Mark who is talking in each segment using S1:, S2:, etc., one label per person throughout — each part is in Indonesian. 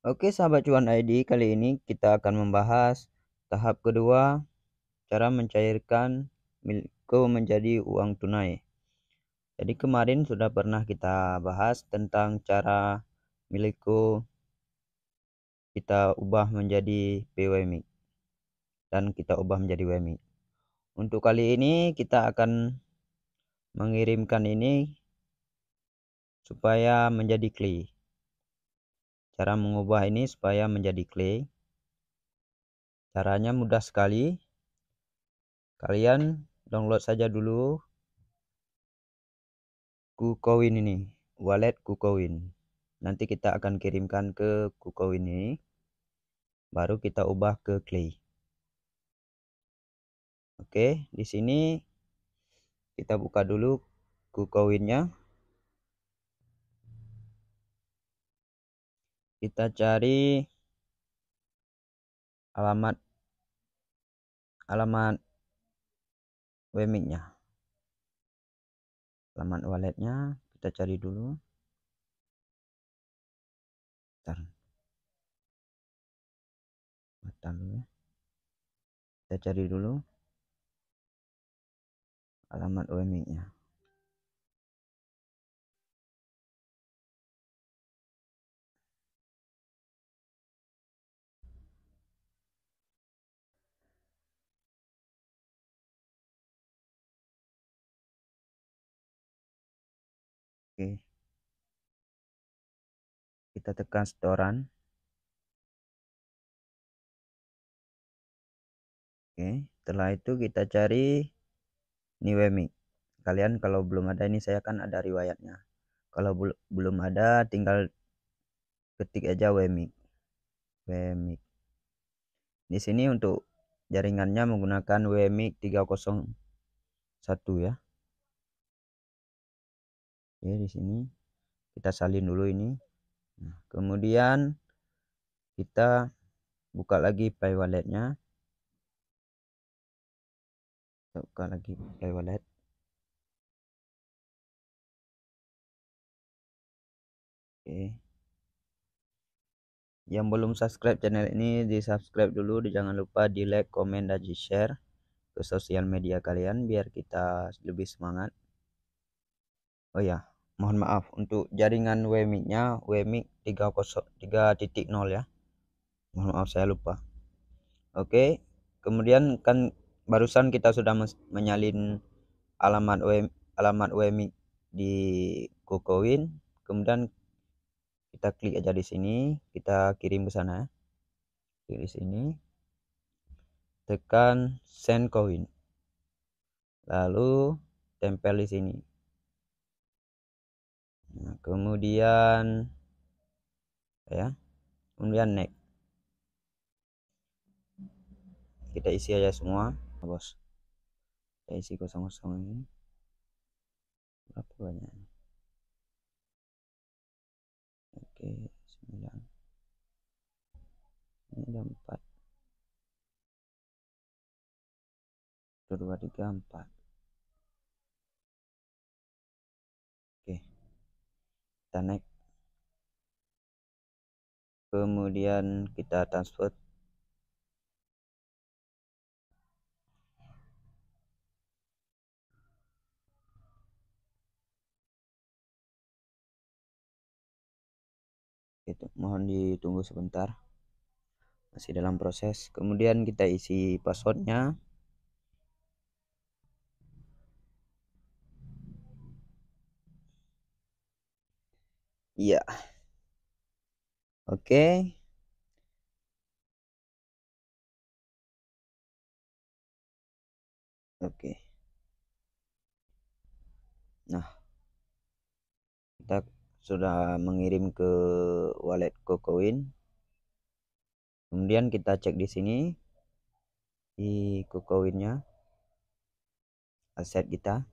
S1: Oke sahabat cuan ID kali ini kita akan membahas tahap kedua cara mencairkan milikku menjadi uang tunai jadi kemarin sudah pernah kita bahas tentang cara milikku kita ubah menjadi PWMI dan kita ubah menjadi WMI. untuk kali ini kita akan mengirimkan ini supaya menjadi klik. Cara mengubah ini supaya menjadi clay. Caranya mudah sekali. Kalian download saja dulu KuCoin ini, wallet KuCoin. Nanti kita akan kirimkan ke KuCoin ini. Baru kita ubah ke clay. Oke, di sini kita buka dulu KuCoinnya. kita cari alamat
S2: alamat wemiknya alamat walletnya kita cari dulu Bentar. Bentar dulu ya. kita cari dulu alamat wemiknya kita tekan setoran
S1: Oke, setelah itu kita cari Niwemi. Kalian kalau belum ada ini saya kan ada riwayatnya. Kalau bel belum ada tinggal ketik aja Wemi. Wemi. Di sini untuk jaringannya menggunakan Wemi 301 ya. Oke, di sini kita salin dulu ini. Hmm. kemudian kita buka lagi pay walletnya
S2: kita buka lagi pay wallet Oke.
S1: Yang belum subscribe channel ini di subscribe dulu, jangan lupa di like, komen, dan di share ke sosial media kalian biar kita lebih semangat. Oh ya, mohon maaf untuk jaringan WMIC-nya, WMIC 3.0 ya mohon maaf saya lupa oke kemudian kan barusan kita sudah menyalin alamat UM, alamat UMI di KuCoin kemudian kita klik aja di sini kita kirim ke sana ya. klik di sini tekan send coin lalu tempel di sini nah, kemudian ya kemudian next kita isi aja semua ya, bos kita isi kosong kosong ini
S2: berapa banyak oke sembilan ini ada empat dua tiga empat oke kita next kemudian kita transfer
S1: itu mohon ditunggu sebentar masih dalam proses kemudian kita isi passwordnya
S2: iya yeah. Oke. Okay. Oke. Okay.
S1: Nah. Kita sudah mengirim ke wallet KuCoin. Kemudian kita cek di sini di KuCoin-nya aset kita.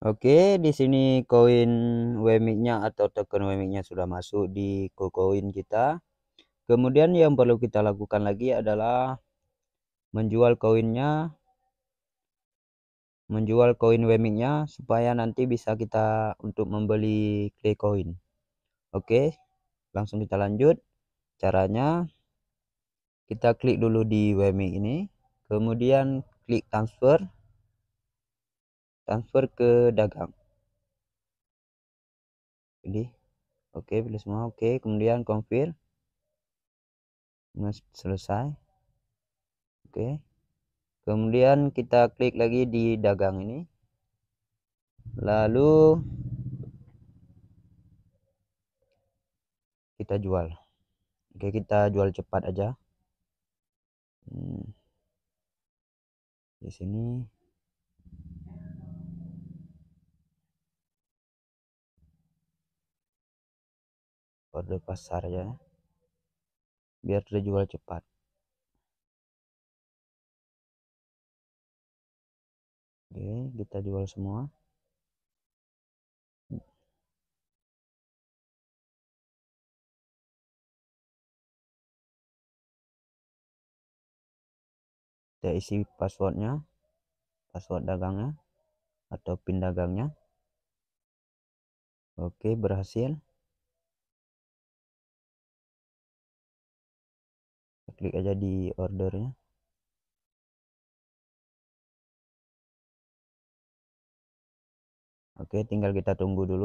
S2: Oke, di sini koin
S1: WMIC-nya atau token WMIC-nya sudah masuk di KuCoin kita. Kemudian yang perlu kita lakukan lagi adalah menjual koinnya, menjual koin WMIC-nya supaya nanti bisa kita untuk membeli Clay Coin. Oke, langsung kita lanjut. Caranya kita klik dulu di WMIC ini, kemudian klik transfer transfer ke dagang jadi oke okay, pilih semua oke okay. kemudian confirm Mas, nah, selesai oke okay. kemudian kita klik lagi di dagang ini lalu kita jual oke okay, kita jual cepat aja hmm. di sini
S2: pasar ya biar terjual cepat oke kita jual semua kita isi passwordnya password dagangnya atau pin dagangnya oke berhasil klik aja di ordernya oke tinggal kita tunggu dulu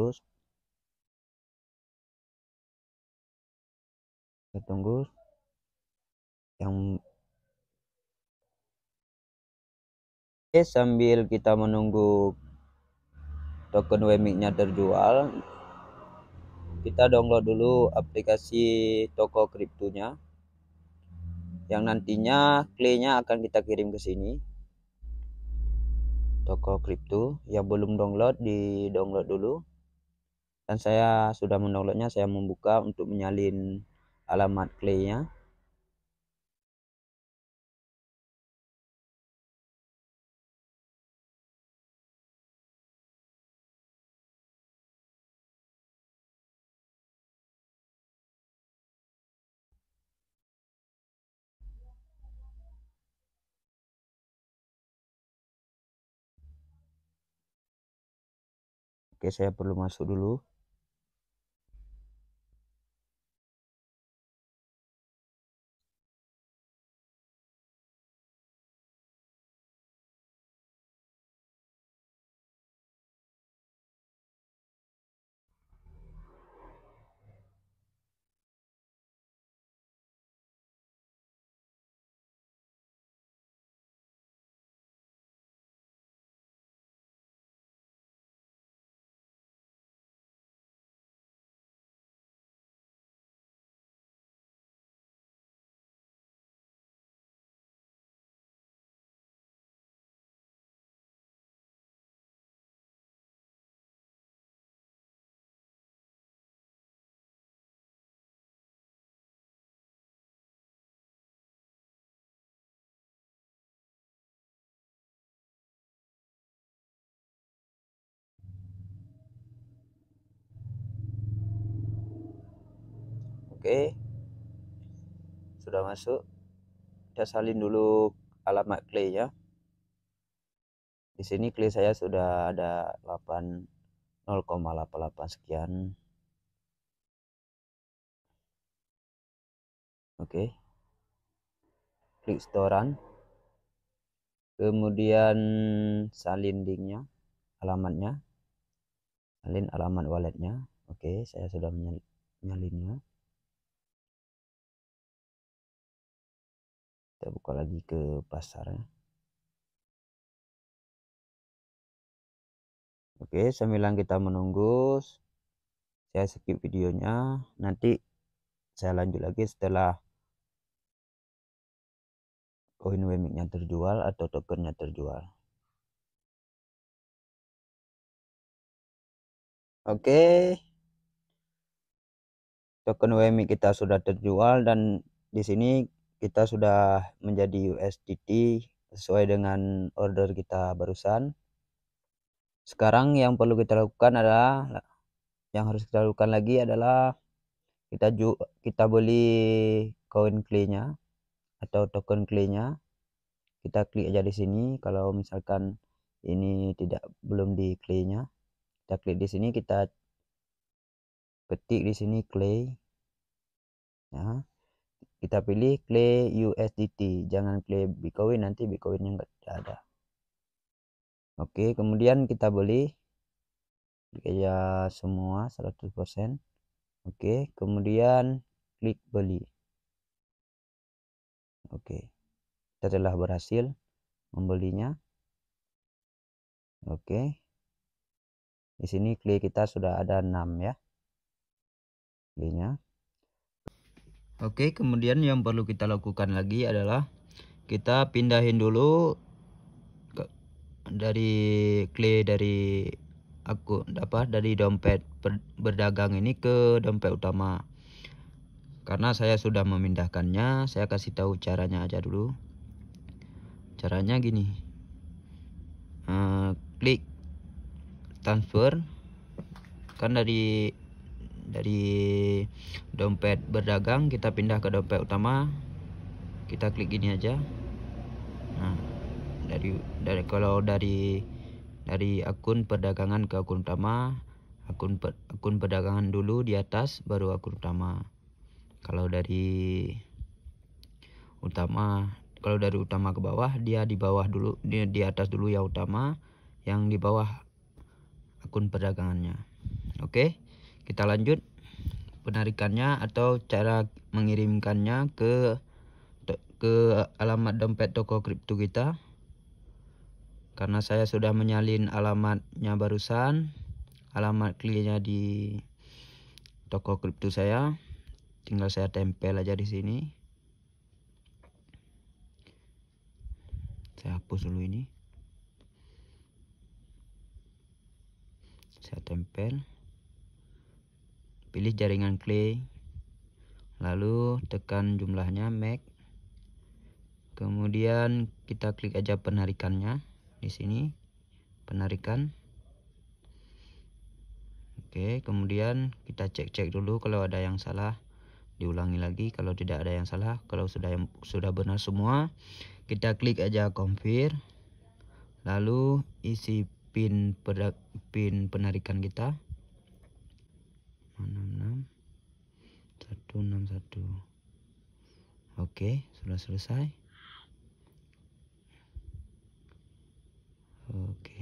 S2: kita tunggu yang
S1: oke sambil kita menunggu token wemiknya terjual kita download dulu aplikasi toko kriptonya yang nantinya claynya akan kita kirim ke sini toko kripto yang belum download di download dulu dan saya sudah mendownloadnya saya membuka untuk menyalin alamat claynya
S2: Oke, saya perlu masuk dulu. oke
S1: sudah masuk kita salin dulu alamat clay ya di sini clay saya sudah ada 8 0,88
S2: sekian oke klik setoran kemudian
S1: salin linknya alamatnya salin alamat walletnya
S2: oke saya sudah menyalinnya kita buka lagi ke pasarnya Oke, sambilan kita menunggu,
S1: saya skip videonya. Nanti saya lanjut lagi setelah
S2: koin wemiknya terjual atau tokennya terjual. Oke, token wemik kita sudah terjual dan di
S1: sini kita sudah menjadi USDT sesuai dengan order kita barusan sekarang yang perlu kita lakukan adalah yang harus kita lakukan lagi adalah kita ju kita beli coin clay-nya atau token clay-nya kita klik aja di sini kalau misalkan ini tidak belum di clay-nya kita klik di sini kita ketik di sini clay ya kita pilih clay USDT jangan clay Bitcoin nanti Bitcoinnya enggak ada oke kemudian kita beli ya semua 100% oke kemudian klik beli oke kita telah berhasil membelinya oke di sini clay kita sudah ada 6 ya belinya Oke kemudian yang perlu kita lakukan lagi adalah kita pindahin dulu dari clay dari aku apa dari dompet berdagang ini ke dompet utama karena saya sudah memindahkannya saya kasih tahu caranya aja dulu caranya gini uh, klik transfer kan dari dari dompet berdagang kita pindah ke dompet utama kita klik gini aja nah dari dari kalau dari dari akun perdagangan ke akun utama akun per, akun perdagangan dulu di atas baru akun utama kalau dari utama kalau dari utama ke bawah dia di bawah dulu dia di atas dulu ya utama yang di bawah akun perdagangannya oke okay? kita lanjut penarikannya atau cara mengirimkannya ke ke alamat dompet toko kripto kita karena saya sudah menyalin alamatnya barusan alamat kliennya di toko kripto saya tinggal saya tempel aja di sini saya hapus dulu ini saya tempel pilih jaringan clay lalu tekan jumlahnya max kemudian kita klik aja penarikannya di sini penarikan oke kemudian kita cek-cek dulu kalau ada yang salah diulangi lagi kalau tidak ada yang salah kalau sudah sudah benar semua kita klik aja confirm lalu isi pin pin penarikan kita enam 161 Oke sudah selesai Oke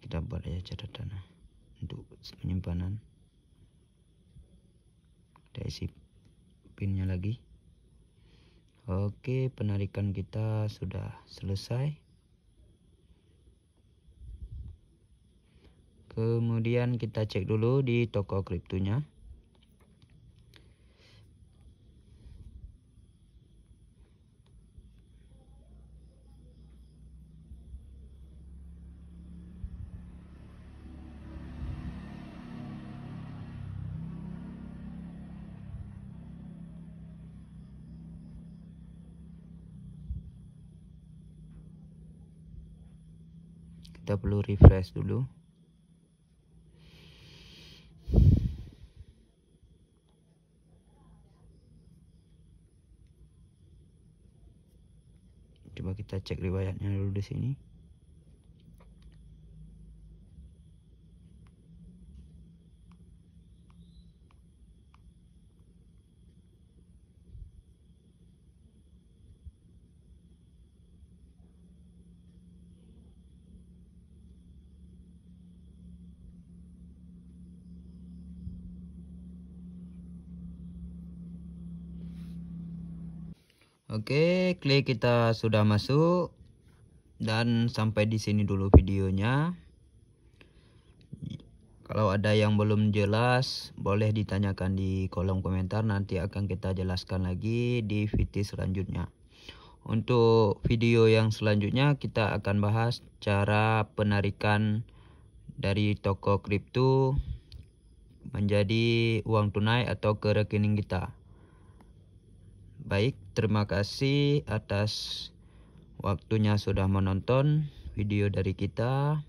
S1: kita buat aja catatan untuk penyimpanan kita isi pinnya lagi Oke, penarikan kita sudah selesai. Kemudian kita cek dulu di toko kriptonya. perlu refresh dulu coba kita cek riwayatnya dulu di sini Oke, klik kita sudah masuk dan sampai di sini dulu videonya. Kalau ada yang belum jelas, boleh ditanyakan di kolom komentar nanti akan kita jelaskan lagi di video selanjutnya. Untuk video yang selanjutnya kita akan bahas cara penarikan dari toko kripto menjadi uang tunai atau ke rekening kita. Baik, Terima kasih atas waktunya sudah menonton video dari kita.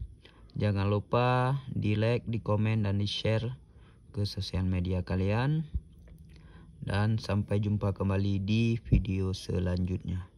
S1: Jangan lupa di like, di komen, dan di share ke sosial media kalian. Dan sampai jumpa kembali di video selanjutnya.